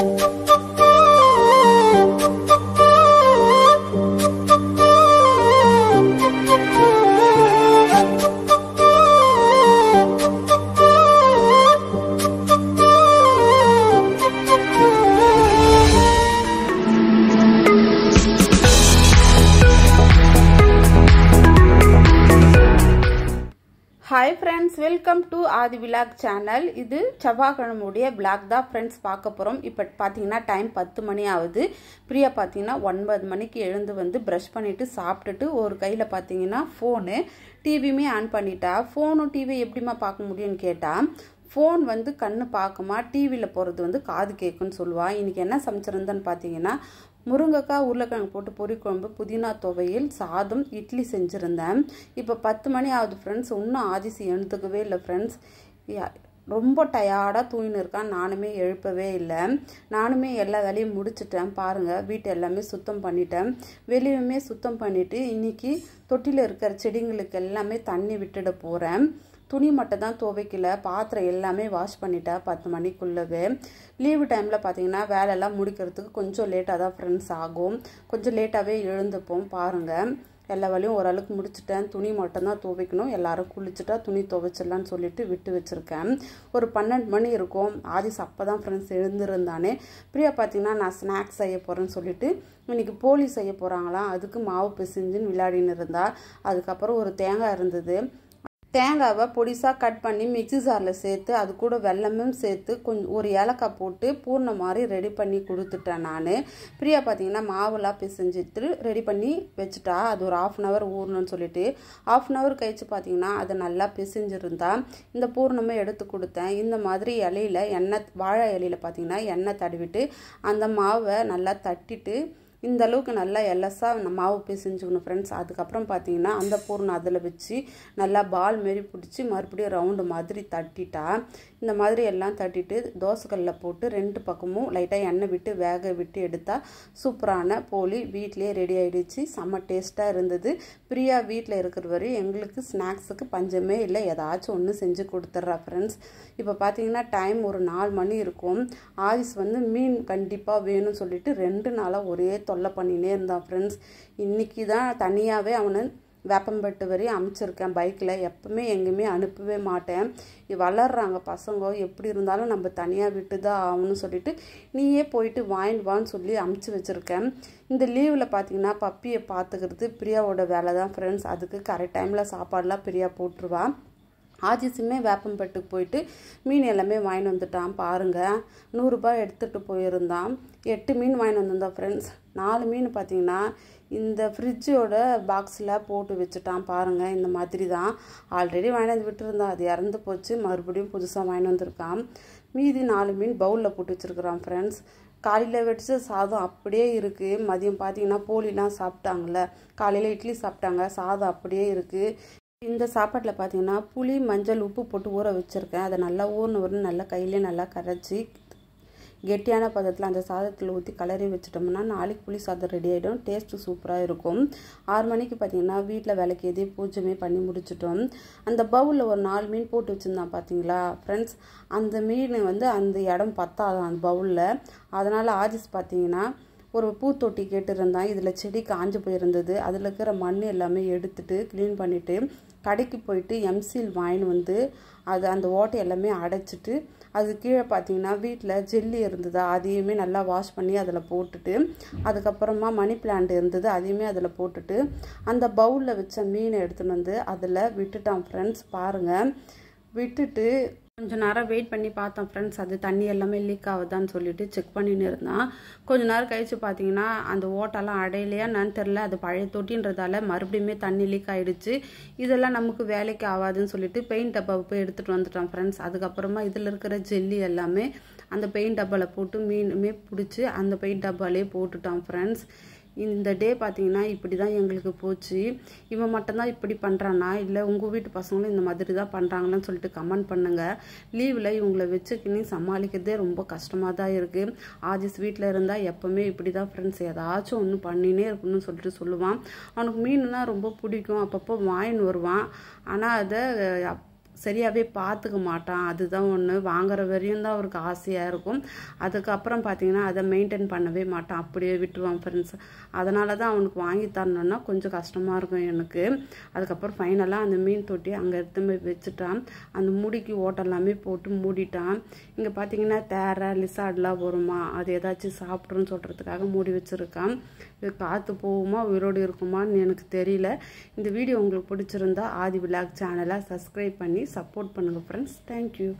Thank you. Hi friends welcome to Aadhi vlog channel இது செவ்வாய்க்கிழமையுடைய black தான் ஃப்ரெண்ட்ஸ் பார்க்க போகிறோம் இப்போ பார்த்தீங்கன்னா டைம் பத்து மணி ஆகுது பிரியா பார்த்தீங்கன்னா ஒன்பது மணிக்கு எழுந்து வந்து ப்ரஷ் பண்ணிவிட்டு சாப்பிட்டுட்டு ஒரு கையில் பார்த்தீங்கன்னா ஃபோனு டிவியுமே ஆன் பண்ணிட்டா ஃபோனும் டிவியை எப்படிமா பார்க்க முடியும்னு கேட்டால் ஃபோன் வந்து கண்ணு பார்க்குமா டிவியில் போகிறது வந்து காது கேட்குன்னு சொல்லுவாள் இன்றைக்கி என்ன சமைச்சிருந்தேன்னு பார்த்தீங்கன்னா முருங்கைக்காய் உருளைக்கிழங்கு போட்டு பொரிக்குழம்பு புதினா துவையில் சாதம் இட்லி செஞ்சுருந்தேன் இப்போ பத்து மணி ஆகுது ஃப்ரெண்ட்ஸ் இன்னும் ஆதிசி எழுந்துக்கவே இல்லை ஃப்ரெண்ட்ஸ் ரொம்ப டயர்டாக தூயின்னு இருக்கான் நானுமே எழுப்பவே இல்லை நானுமே எல்லா வேலையும் முடிச்சுட்டேன் பாருங்கள் வீட்டை எல்லாமே சுத்தம் பண்ணிட்டேன் வெளியுமே சுத்தம் பண்ணிவிட்டு இன்றைக்கி தொட்டியில் இருக்கிற செடிங்களுக்கு எல்லாமே தண்ணி விட்டுட போகிறேன் துணி மட்டும் தான் துவைக்கல பாத்திரம் எல்லாமே வாஷ் பண்ணிட்டா பத்து மணிக்குள்ளவே லீவு டைமில் பார்த்தீங்கன்னா வேலையெல்லாம் முடிக்கிறதுக்கு கொஞ்சம் லேட்டாக தான் ஃப்ரெண்ட்ஸ் ஆகும் கொஞ்சம் லேட்டாகவே எழுந்துப்போம் பாருங்கள் எல்லா வேலையும் ஓரளவுக்கு முடிச்சுட்டேன் துணி மட்டும்தான் துவைக்கணும் எல்லாரும் குளிச்சுட்டா துணி துவைச்சிடலான்னு சொல்லிட்டு விட்டு வச்சுருக்கேன் ஒரு பன்னெண்டு மணி இருக்கும் ஆதிஸ் அப்போ தான் ஃப்ரெண்ட்ஸ் எழுந்திருந்தானே பிரியா பார்த்தீங்கன்னா நான் ஸ்நாக்ஸ் செய்ய போகிறேன்னு சொல்லிட்டு இன்றைக்கி போலி செய்ய போகிறாங்களாம் அதுக்கு மாவு பிசிஞ்சின்னு விளையாடின்னு இருந்தா அதுக்கப்புறம் ஒரு தேங்காய் இருந்தது தேங்காவை பொடிசாக கட் பண்ணி மிக்சி ஜாரில் சேர்த்து அது கூட வெள்ளமும் சேர்த்து கொஞ்சம் ஒரு ஏலக்காய் போட்டு பூர்ண மாதிரி ரெடி பண்ணி கொடுத்துட்டேன் நான் ஃப்ரீயாக பார்த்தீங்கன்னா மாவுலாம் பிசைஞ்சிட்டு ரெடி பண்ணி வச்சுட்டா அது ஒரு ஆஃப் அன் ஹவர் ஊறணும்னு சொல்லிட்டு ஆஃப் அன் ஹவர் கழித்து பார்த்தீங்கன்னா அது நல்லா பிசைஞ்சிருந்தா இந்த பூர்ணமும் எடுத்து கொடுத்தேன் இந்த மாதிரி இலையில் எண்ணெய் வாழை இலையில் பார்த்தீங்கன்னா எண்ணெய் தடவிட்டு அந்த மாவை நல்லா தட்டிட்டு இந்த அளவுக்கு நல்லா எல்லஸாக மாவு பிசைஞ்சுக்கணும் ஃப்ரெண்ட்ஸ் அதுக்கப்புறம் பார்த்தீங்கன்னா அந்த பூர்ணம் அதில் வச்சு நல்லா பால் மாரி பிடிச்சி மறுபடியும் ரவுண்டு மாதிரி தட்டிட்டா இந்த மாதிரி எல்லாம் தட்டிட்டு தோசைக்கல்லில் போட்டு ரெண்டு பக்கமும் லைட்டாக எண்ணெய் விட்டு வேக விட்டு எடுத்தால் சூப்பரான போலி வீட்லேயே ரெடி ஆகிடுச்சு செம்ம டேஸ்ட்டாக இருந்தது பிரியா வீட்டில் இருக்கிற வரையும் எங்களுக்கு ஸ்நாக்ஸுக்கு பஞ்சமே இல்லை ஏதாச்சும் ஒன்று செஞ்சு கொடுத்துட்றா ஃப்ரெண்ட்ஸ் இப்போ பார்த்தீங்கன்னா டைம் ஒரு நாலு மணி இருக்கும் ஆயுஸ் வந்து மீன் கண்டிப்பாக வேணும்னு சொல்லிட்டு ரெண்டு நாளாக ஒரே தொல்லை பண்ணினே இருந்தான் ஃப்ரெண்ட்ஸ் இன்றைக்கி தான் தனியாகவே அவனை வேப்பம்பட்டு வரையும் அமைச்சிருக்கேன் பைக்கில் எப்பவுமே எங்கேயுமே அனுப்பவே மாட்டேன் வளர்றாங்க பசங்க எப்படி இருந்தாலும் நம்ம தனியாக விட்டு தான் ஆகணும்னு சொல்லிட்டு நீயே போயிட்டு வாங்கிட்டு வான்னு சொல்லி அமுச்சு வச்சுருக்கேன் இந்த லீவில் பார்த்தீங்கன்னா பப்பியை பார்த்துக்கிறது பிரியாவோட வேலை தான் ஃப்ரெண்ட்ஸ் அதுக்கு கரெக்ட் டைமில் சாப்பாடெலாம் பிரியா போட்டுருவான் ஆஜிசுமே வேப்பம்பட்டுக்கு போயிட்டு மீன் எல்லாமே வாங்கிட்டு வந்துட்டான் பாருங்கள் நூறுரூபா எடுத்துகிட்டு போயிருந்தான் எட்டு மீன் வாங்கிட்டு வந்திருந்தான் ஃப்ரெண்ட்ஸ் நாலு மீன் பார்த்திங்கன்னா இந்த ஃப்ரிட்ஜோட பாக்ஸில் போட்டு வச்சுட்டான் பாருங்கள் இந்த மாதிரி தான் ஆல்ரெடி வாங்கி வந்து விட்டுருந்தான் அது இறந்து போச்சு மறுபடியும் புதுசாக வாங்கி வந்திருக்கான் மீதி நாலு மீன் பவுலில் போட்டு வச்சுருக்குறான் ஃப்ரெண்ட்ஸ் காலையில் வடித்து சாதம் அப்படியே இருக்குது மதியம் பார்த்தீங்கன்னா போலிலாம் சாப்பிட்டாங்கள்ல காலையில் இட்லி சாப்பிட்டாங்க சாதம் அப்படியே இருக்குது இந்த சாப்பாட்டில் பார்த்தீங்கன்னா புளி மஞ்சள் உப்பு போட்டு ஊற வச்சுருக்கேன் அதை நல்லா ஊர்னு ஊர்னு நல்லா கையிலே நல்லா கரைச்சி கெட்டியான பதத்தில் அந்த சாதத்தில் ஊற்றி கலரி வச்சிட்டோம்னா நாளைக்கு புளி சாதம் ரெடி ஆகிடும் டேஸ்ட்டு சூப்பராக இருக்கும் ஆறு மணிக்கு பார்த்தீங்கன்னா வீட்டில் விலைக்கு எதே பூஜைமே பண்ணி முடிச்சிட்டோம் அந்த பவுலில் ஒரு நாலு மீன் போட்டு வச்சுருந்தான் பார்த்தீங்களா ஃப்ரெண்ட்ஸ் அந்த மீன் வந்து அந்த இடம் பத்தாதான் அந்த பவுலில் அதனால் ஆஜிஸ் பார்த்தீங்கன்னா ஒரு பூத்தொட்டி கேட்டிருந்தான் இதில் செடி காஞ்சு போயிருந்தது அதில் இருக்கிற மண் எல்லாமே எடுத்துட்டு க்ளீன் பண்ணிவிட்டு கடைக்கு போயிட்டு எம்சில் வாங்கின்னு வந்து அது அந்த ஓட்டை எல்லாமே அடைச்சிட்டு அது கீழே பார்த்தீங்கன்னா வீட்டில் ஜெல்லி இருந்தது அதையுமே நல்லா வாஷ் பண்ணி அதில் போட்டுட்டு அதுக்கப்புறமா மணி பிளான்ட் இருந்தது அதையுமே அதில் போட்டுட்டு அந்த பவுலில் வச்ச மீனை எடுத்துன்னு வந்து அதில் விட்டுட்டான் ஃப்ரெண்ட்ஸ் பாருங்கள் விட்டுட்டு கொஞ்சம் நேரம் வெயிட் பண்ணி பார்த்தோம் ஃப்ரெண்ட்ஸ் அது தண்ணி எல்லாமே லீக் ஆகுதான்னு சொல்லிட்டு செக் பண்ணின்னு இருந்தான் கொஞ்ச நேரம் கழித்து பார்த்தீங்கன்னா அந்த ஓட்டெல்லாம் அடையிலையா நான் தெரில அது பழைய தொட்டின்றதால மறுபடியுமே தண்ணி லீக் ஆகிடுச்சு இதெல்லாம் நமக்கு வேலைக்கு ஆகாதுன்னு சொல்லிட்டு பெயிண்ட் டப்பாவை போய் எடுத்துகிட்டு வந்துட்டோம் ஃப்ரெண்ட்ஸ் அதுக்கப்புறமா இதில் இருக்கிற ஜெல்லி எல்லாமே அந்த பெயிண்ட் டப்பாவில் போட்டு மீனுமே பிடிச்சி அந்த பெயிண்ட் டப்பாலே போட்டுட்டோம் ஃப்ரெண்ட்ஸ் இந்த டே பார்த்தீங்கன்னா இப்படி தான் எங்களுக்கு போச்சு இவன் மட்டும்தான் இப்படி பண்ணுறானா இல்லை உங்கள் வீட்டு பசங்களும் இந்த மாதிரி தான் பண்ணுறாங்களான்னு சொல்லிட்டு கமெண்ட் பண்ணுங்கள் லீவில் இவங்களை வச்சுக்கின்னு சமாளிக்கிறதே ரொம்ப கஷ்டமாக தான் இருக்குது ஆஜிஸ் வீட்டில் இருந்தால் எப்போவுமே இப்படி தான் ஃப்ரெண்ட்ஸ் ஏதாச்சும் ஒன்று பண்ணினே இருக்கணும்னு சொல்லிட்டு சொல்லுவான் அவனுக்கு மீன்லாம் ரொம்ப பிடிக்கும் அப்பப்போ வாயின்னு வருவான் ஆனால் அதை சரியாகவே பார்த்துக்க மாட்டான் அதுதான் ஒன்று வாங்குற வரையும் தான் அவருக்கு ஆசையாக இருக்கும் அதுக்கப்புறம் பார்த்தீங்கன்னா அதை மெயின்டைன் பண்ணவே மாட்டான் அப்படியே விட்டுருவான் ஃப்ரெண்ட்ஸ் அதனால தான் அவனுக்கு வாங்கி தரணுன்னா கொஞ்சம் கஷ்டமாக இருக்கும் எனக்கு அதுக்கப்புறம் ஃபைனலாக அந்த மீன் தொட்டி அங்கே எடுத்து போய் வச்சுட்டான் அந்த மூடிக்கு ஓட்டெல்லாமே போட்டு மூடிட்டான் இங்கே பார்த்தீங்கன்னா தேரை லிசாட்லாம் வருமா அது ஏதாச்சும் சாப்பிட்ருன்னு சொல்கிறதுக்காக மூடி வச்சுருக்கான் இது காற்று போகுமா உயிரோடு இருக்குமான்னு எனக்கு தெரியல இந்த வீடியோ உங்களுக்கு பிடிச்சிருந்தா ஆதி விலாக் சேனலை சப்ஸ்கிரைப் பண்ணி சப்போர்ட் பண்ணுங்கள் ஃப்ரெண்ட்ஸ் தேங்க்யூ